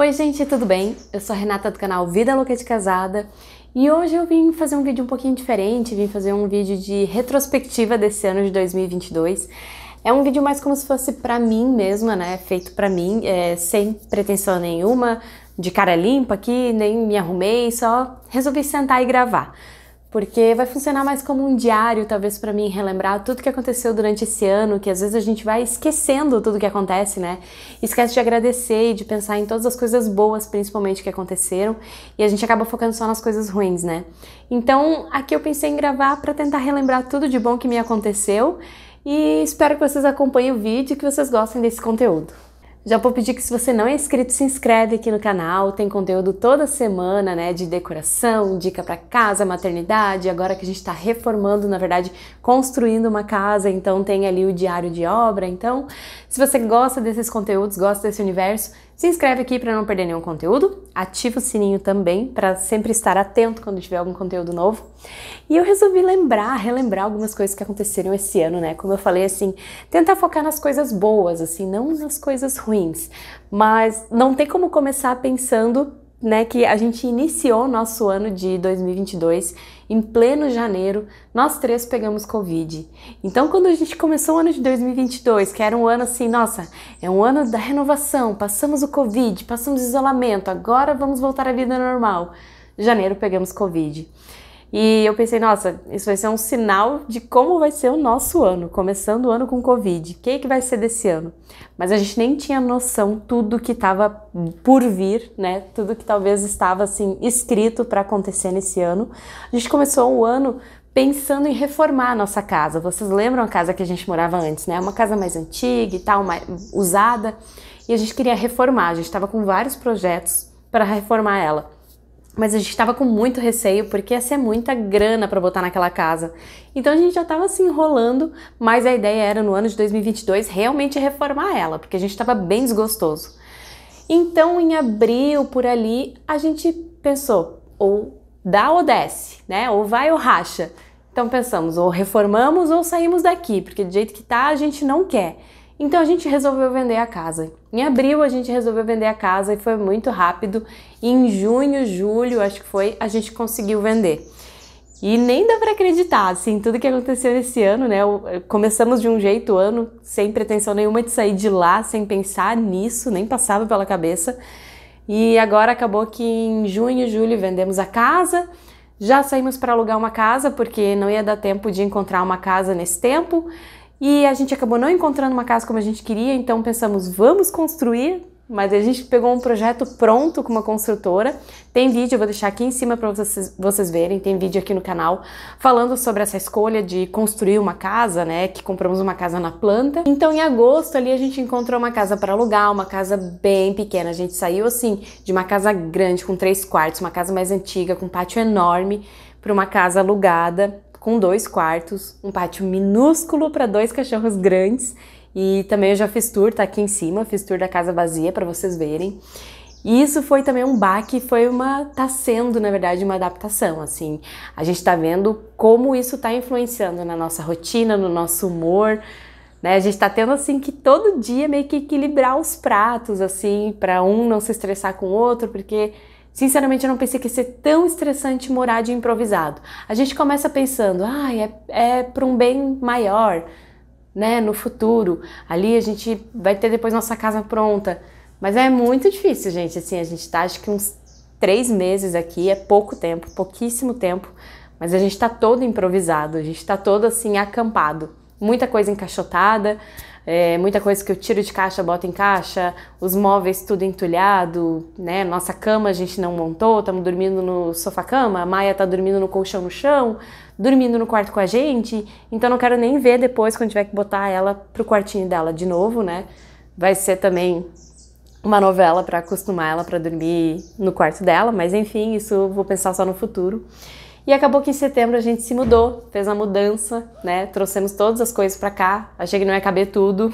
Oi gente, tudo bem? Eu sou a Renata do canal Vida Louca de Casada e hoje eu vim fazer um vídeo um pouquinho diferente, vim fazer um vídeo de retrospectiva desse ano de 2022. É um vídeo mais como se fosse pra mim mesma, né? Feito pra mim, é, sem pretensão nenhuma, de cara limpa aqui, nem me arrumei, só resolvi sentar e gravar porque vai funcionar mais como um diário, talvez para mim relembrar tudo que aconteceu durante esse ano, que às vezes a gente vai esquecendo tudo que acontece, né? Esquece de agradecer e de pensar em todas as coisas boas, principalmente que aconteceram, e a gente acaba focando só nas coisas ruins, né? Então, aqui eu pensei em gravar para tentar relembrar tudo de bom que me aconteceu e espero que vocês acompanhem o vídeo e que vocês gostem desse conteúdo. Já vou pedir que se você não é inscrito, se inscreve aqui no canal, tem conteúdo toda semana, né, de decoração, dica para casa, maternidade, agora que a gente está reformando, na verdade, construindo uma casa, então tem ali o diário de obra, então, se você gosta desses conteúdos, gosta desse universo, se inscreve aqui para não perder nenhum conteúdo, ativa o sininho também para sempre estar atento quando tiver algum conteúdo novo. E eu resolvi lembrar, relembrar algumas coisas que aconteceram esse ano, né? Como eu falei assim, tentar focar nas coisas boas, assim, não nas coisas ruins. Mas não tem como começar pensando, né, que a gente iniciou nosso ano de 2022 em pleno janeiro, nós três pegamos Covid. Então, quando a gente começou o ano de 2022, que era um ano assim, nossa, é um ano da renovação, passamos o Covid, passamos o isolamento, agora vamos voltar à vida normal. Janeiro pegamos Covid. E eu pensei, nossa, isso vai ser um sinal de como vai ser o nosso ano, começando o ano com Covid. O que, é que vai ser desse ano? Mas a gente nem tinha noção tudo que estava por vir, né? Tudo que talvez estava assim escrito para acontecer nesse ano. A gente começou o ano pensando em reformar a nossa casa. Vocês lembram a casa que a gente morava antes, né? Uma casa mais antiga e tal, mais usada. E a gente queria reformar. A gente estava com vários projetos para reformar ela. Mas a gente estava com muito receio porque ia ser muita grana para botar naquela casa. Então a gente já estava se assim, enrolando, mas a ideia era no ano de 2022 realmente reformar ela, porque a gente estava bem desgostoso. Então em abril por ali a gente pensou ou dá ou desce, né? Ou vai ou racha. Então pensamos ou reformamos ou saímos daqui, porque do jeito que tá a gente não quer. Então a gente resolveu vender a casa. Em abril a gente resolveu vender a casa e foi muito rápido. em junho, julho, acho que foi, a gente conseguiu vender. E nem dá para acreditar, assim, tudo que aconteceu nesse ano, né? Eh, começamos de um jeito o ano, sem pretensão nenhuma de sair de lá, sem pensar nisso, nem passava pela cabeça. E agora acabou que em junho, julho vendemos a casa. Já saímos para alugar uma casa porque não ia dar tempo de encontrar uma casa nesse tempo. E a gente acabou não encontrando uma casa como a gente queria, então pensamos, vamos construir mas a gente pegou um projeto pronto com uma construtora. Tem vídeo, eu vou deixar aqui em cima para vocês, vocês verem, tem vídeo aqui no canal falando sobre essa escolha de construir uma casa, né, que compramos uma casa na planta. Então em agosto ali a gente encontrou uma casa para alugar, uma casa bem pequena. A gente saiu assim de uma casa grande com três quartos, uma casa mais antiga com um pátio enorme para uma casa alugada com dois quartos, um pátio minúsculo para dois cachorros grandes e também eu já fiz tour, tá aqui em cima, fiz tour da casa vazia para vocês verem. E isso foi também um baque, foi uma tá sendo, na verdade, uma adaptação, assim. A gente tá vendo como isso tá influenciando na nossa rotina, no nosso humor, né? A gente tá tendo assim que todo dia meio que equilibrar os pratos assim, para um não se estressar com o outro, porque Sinceramente, eu não pensei que ia ser tão estressante morar de improvisado. A gente começa pensando, ah, é, é para um bem maior, né, no futuro. Ali a gente vai ter depois nossa casa pronta. Mas é muito difícil, gente. Assim, a gente está acho que uns três meses aqui, é pouco tempo, pouquíssimo tempo. Mas a gente está todo improvisado, a gente está todo assim acampado. Muita coisa encaixotada, é, muita coisa que eu tiro de caixa, boto em caixa, os móveis tudo entulhado, né? Nossa cama a gente não montou, estamos dormindo no sofá-cama, a Maia tá dormindo no colchão no chão, dormindo no quarto com a gente, então não quero nem ver depois quando tiver que botar ela pro quartinho dela de novo, né? Vai ser também uma novela para acostumar ela para dormir no quarto dela, mas enfim, isso vou pensar só no futuro. E acabou que em setembro a gente se mudou, fez a mudança, né? Trouxemos todas as coisas para cá. Achei que não ia caber tudo.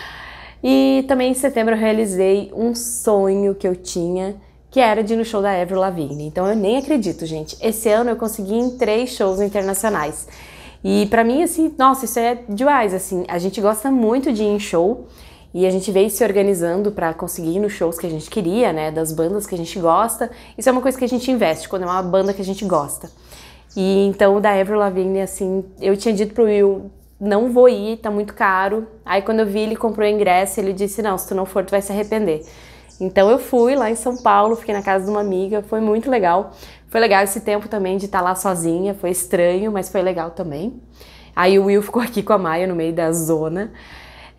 e também em setembro eu realizei um sonho que eu tinha, que era de ir no show da Avril Lavigne. Então eu nem acredito, gente. Esse ano eu consegui em três shows internacionais. E para mim assim, nossa, isso é demais assim. A gente gosta muito de ir em show. E a gente veio se organizando para conseguir ir nos shows que a gente queria, né, das bandas que a gente gosta. Isso é uma coisa que a gente investe quando é uma banda que a gente gosta. E então da Avril Lavigne assim, eu tinha dito pro Will, não vou ir, tá muito caro. Aí quando eu vi, ele comprou o ingresso, ele disse: "Não, se tu não for, tu vai se arrepender". Então eu fui lá em São Paulo, fiquei na casa de uma amiga, foi muito legal. Foi legal esse tempo também de estar tá lá sozinha, foi estranho, mas foi legal também. Aí o Will ficou aqui com a Maia no meio da zona.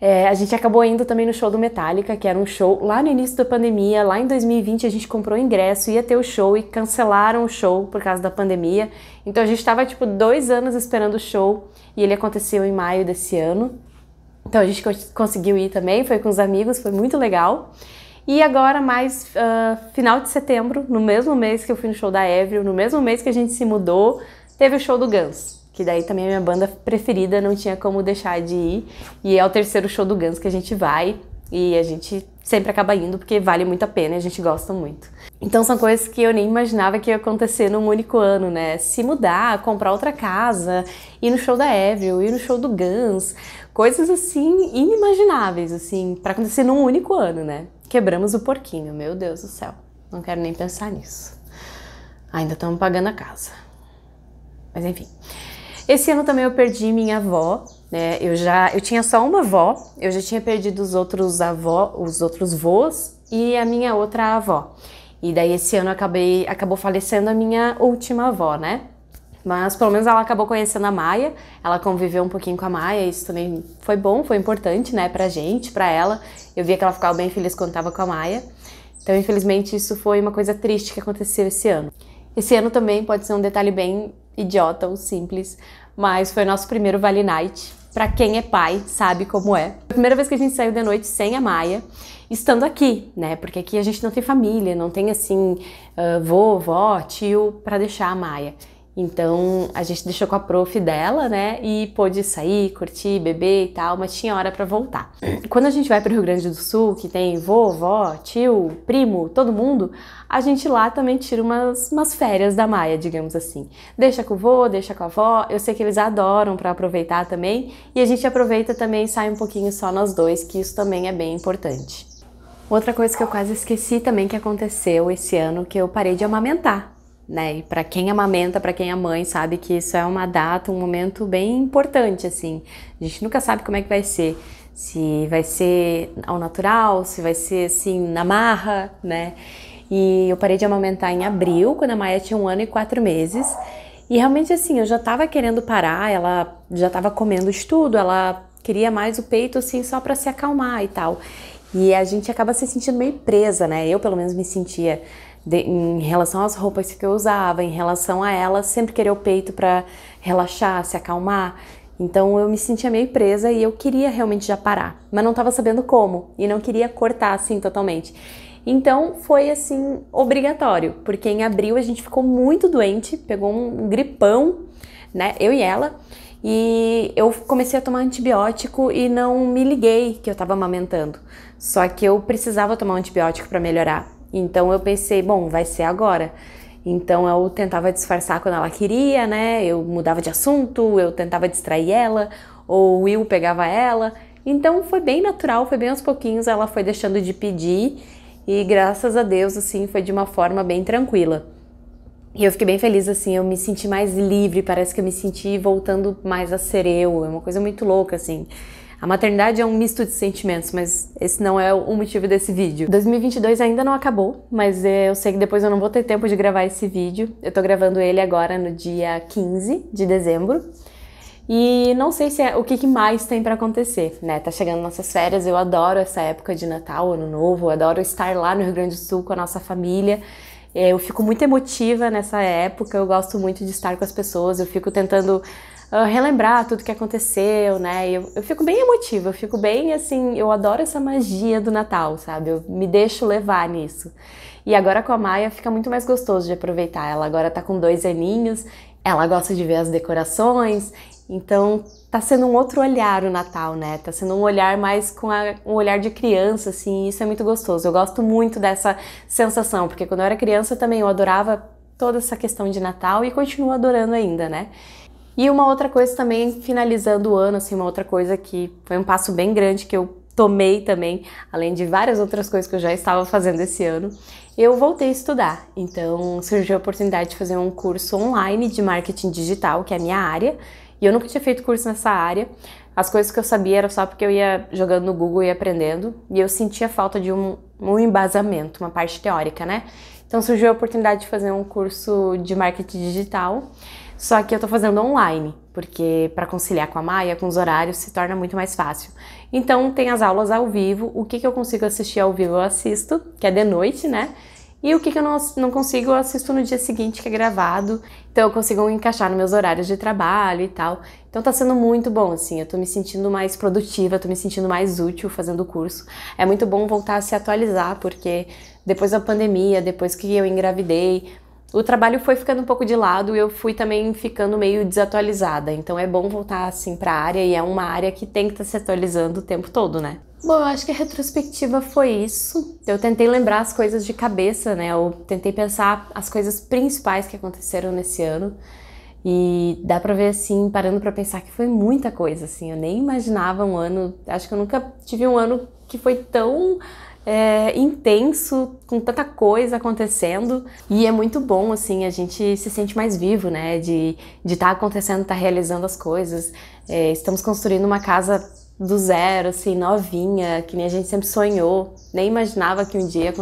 É, a gente acabou indo também no show do Metallica, que era um show lá no início da pandemia, lá em 2020 a gente comprou ingresso, ia ter o show e cancelaram o show por causa da pandemia. Então a gente estava tipo dois anos esperando o show e ele aconteceu em maio desse ano. Então a gente conseguiu ir também, foi com os amigos, foi muito legal. E agora, mais uh, final de setembro, no mesmo mês que eu fui no show da Avril, no mesmo mês que a gente se mudou, teve o show do Guns que daí também a minha banda preferida não tinha como deixar de ir. E é o terceiro show do Guns que a gente vai e a gente sempre acaba indo porque vale muito a pena e a gente gosta muito. Então são coisas que eu nem imaginava que ia acontecer num único ano, né? Se mudar, comprar outra casa, ir no show da Evil, ir no show do Guns, coisas assim inimagináveis assim, para acontecer num único ano, né? Quebramos o porquinho, meu Deus do céu. Não quero nem pensar nisso. Ainda estamos pagando a casa. Mas enfim. Esse ano também eu perdi minha avó, né? Eu já eu tinha só uma avó, eu já tinha perdido os outros avó, os outros vôs e a minha outra avó. E daí esse ano acabei acabou falecendo a minha última avó, né? Mas pelo menos ela acabou conhecendo a Maia, ela conviveu um pouquinho com a Maia, isso também foi bom, foi importante, né, pra gente, pra ela. Eu via que ela ficava bem feliz quando tava com a Maia. Então, infelizmente, isso foi uma coisa triste que aconteceu esse ano. Esse ano também pode ser um detalhe bem idiota ou simples, mas foi nosso primeiro Valley Night. Pra quem é pai, sabe como é. Foi a primeira vez que a gente saiu de noite sem a Maia, estando aqui, né? Porque aqui a gente não tem família, não tem assim, uh, vô, vó, tio, pra deixar a Maia. Então a gente deixou com a prof dela, né? E pôde sair, curtir, beber e tal, mas tinha hora para voltar. Quando a gente vai para o Rio Grande do Sul, que tem vovó, tio, primo, todo mundo, a gente lá também tira umas, umas férias da Maia, digamos assim. Deixa com o vô, deixa com a avó. Eu sei que eles adoram para aproveitar também. E a gente aproveita também e sai um pouquinho só nós dois, que isso também é bem importante. Outra coisa que eu quase esqueci também que aconteceu esse ano que eu parei de amamentar né? E para quem amamenta, para quem é mãe, sabe que isso é uma data, um momento bem importante assim. A gente nunca sabe como é que vai ser, se vai ser ao natural, se vai ser assim na marra, né? E eu parei de amamentar em abril, quando a Maia tinha um ano e quatro meses. E realmente assim, eu já estava querendo parar, ela já estava comendo estudo, ela queria mais o peito assim só para se acalmar e tal. E a gente acaba se sentindo meio presa, né? Eu pelo menos me sentia de, em relação às roupas que eu usava, em relação a ela sempre querer o peito para relaxar, se acalmar. Então eu me sentia meio presa e eu queria realmente já parar, mas não estava sabendo como e não queria cortar assim totalmente. Então foi assim obrigatório, porque em abril a gente ficou muito doente, pegou um gripão, né? Eu e ela. E eu comecei a tomar antibiótico e não me liguei que eu estava amamentando. Só que eu precisava tomar um antibiótico para melhorar. Então eu pensei, bom, vai ser agora. Então eu tentava disfarçar quando ela queria, né? Eu mudava de assunto, eu tentava distrair ela, ou o Will pegava ela. Então foi bem natural, foi bem aos pouquinhos ela foi deixando de pedir e graças a Deus assim foi de uma forma bem tranquila. E eu fiquei bem feliz assim, eu me senti mais livre, parece que eu me senti voltando mais a ser eu, é uma coisa muito louca assim. A maternidade é um misto de sentimentos, mas esse não é o motivo desse vídeo. 2022 ainda não acabou, mas é, eu sei que depois eu não vou ter tempo de gravar esse vídeo. Eu tô gravando ele agora no dia 15 de dezembro. E não sei se é, o que, mais tem para acontecer, né? Tá chegando nossas férias, eu adoro essa época de Natal, Ano Novo, eu adoro estar lá no Rio Grande do Sul com a nossa família. É, eu fico muito emotiva nessa época, eu gosto muito de estar com as pessoas, eu fico tentando ah, relembrar tudo que aconteceu, né? Eu, eu fico bem emotiva, eu fico bem assim, eu adoro essa magia do Natal, sabe? Eu me deixo levar nisso. E agora com a Maia fica muito mais gostoso de aproveitar. Ela agora tá com dois aninhos, ela gosta de ver as decorações, então tá sendo um outro olhar o Natal, né? Tá sendo um olhar mais com a, um olhar de criança, assim, isso é muito gostoso. Eu gosto muito dessa sensação, porque quando eu era criança também eu adorava toda essa questão de Natal e continuo adorando ainda, né? E uma outra coisa também, finalizando o ano, assim, uma outra coisa que foi um passo bem grande que eu tomei também, além de várias outras coisas que eu já estava fazendo esse ano, eu voltei a estudar. Então surgiu a oportunidade de fazer um curso online de marketing digital, que é a minha área, e eu nunca tinha feito curso nessa área. As coisas que eu sabia era só porque eu ia jogando no Google e aprendendo, e eu sentia falta de um, um embasamento, uma parte teórica, né? Então surgiu a oportunidade de fazer um curso de marketing digital, só que eu tô fazendo online, porque para conciliar com a Maia, com os horários, se torna muito mais fácil. Então tem as aulas ao vivo, o que, que eu consigo assistir ao vivo eu assisto, que é de noite, né? E o que, que eu não, não consigo, eu assisto no dia seguinte, que é gravado. Então eu consigo encaixar nos meus horários de trabalho e tal. Então tá sendo muito bom, assim. Eu tô me sentindo mais produtiva, tô me sentindo mais útil fazendo o curso. É muito bom voltar a se atualizar, porque depois da pandemia, depois que eu engravidei, o trabalho foi ficando um pouco de lado e eu fui também ficando meio desatualizada. Então é bom voltar assim para a área e é uma área que tem que estar tá se atualizando o tempo todo, né? Bom, eu acho que a retrospectiva foi isso. Eu tentei lembrar as coisas de cabeça, né? Eu tentei pensar as coisas principais que aconteceram nesse ano. E dá pra ver assim, parando para pensar que foi muita coisa assim. Eu nem imaginava um ano, acho que eu nunca tive um ano que foi tão é, intenso, com tanta coisa acontecendo. E é muito bom, assim, a gente se sente mais vivo, né? De estar de tá acontecendo, estar tá realizando as coisas. É, estamos construindo uma casa do zero, assim, novinha, que nem a gente sempre sonhou, nem imaginava que um dia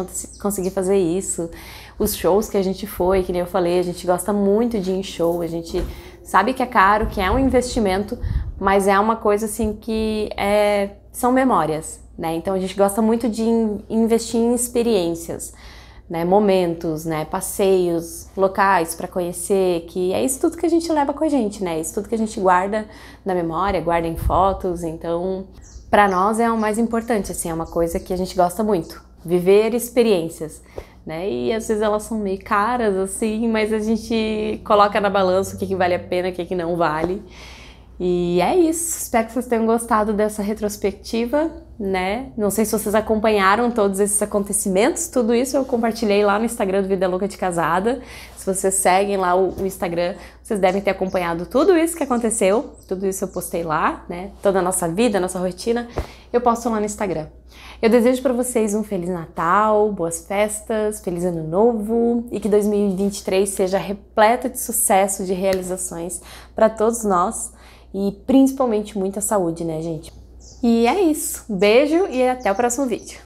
conseguir fazer isso. Os shows que a gente foi, que nem eu falei, a gente gosta muito de ir em show, a gente sabe que é caro, que é um investimento, mas é uma coisa assim que é... são memórias. Né? Então a gente gosta muito de investir em experiências, né? momentos, né? passeios, locais para conhecer, que é isso tudo que a gente leva com a gente, né? É isso tudo que a gente guarda na memória, guarda em fotos. Então, para nós é o mais importante, assim, é uma coisa que a gente gosta muito, viver experiências. Né? E às vezes elas são meio caras, assim, mas a gente coloca na balança o que, que vale a pena, o que, que não vale. E é isso. Espero que vocês tenham gostado dessa retrospectiva, né? Não sei se vocês acompanharam todos esses acontecimentos, tudo isso eu compartilhei lá no Instagram do Vida Louca de Casada. Se vocês seguem lá o, o Instagram, vocês devem ter acompanhado tudo isso que aconteceu. Tudo isso eu postei lá, né? Toda a nossa vida, a nossa rotina, eu posto lá no Instagram. Eu desejo para vocês um feliz Natal, boas festas, feliz ano novo e que 2023 seja repleto de sucesso, de realizações para todos nós e principalmente muita saúde, né, gente? E é isso. Beijo e até o próximo vídeo.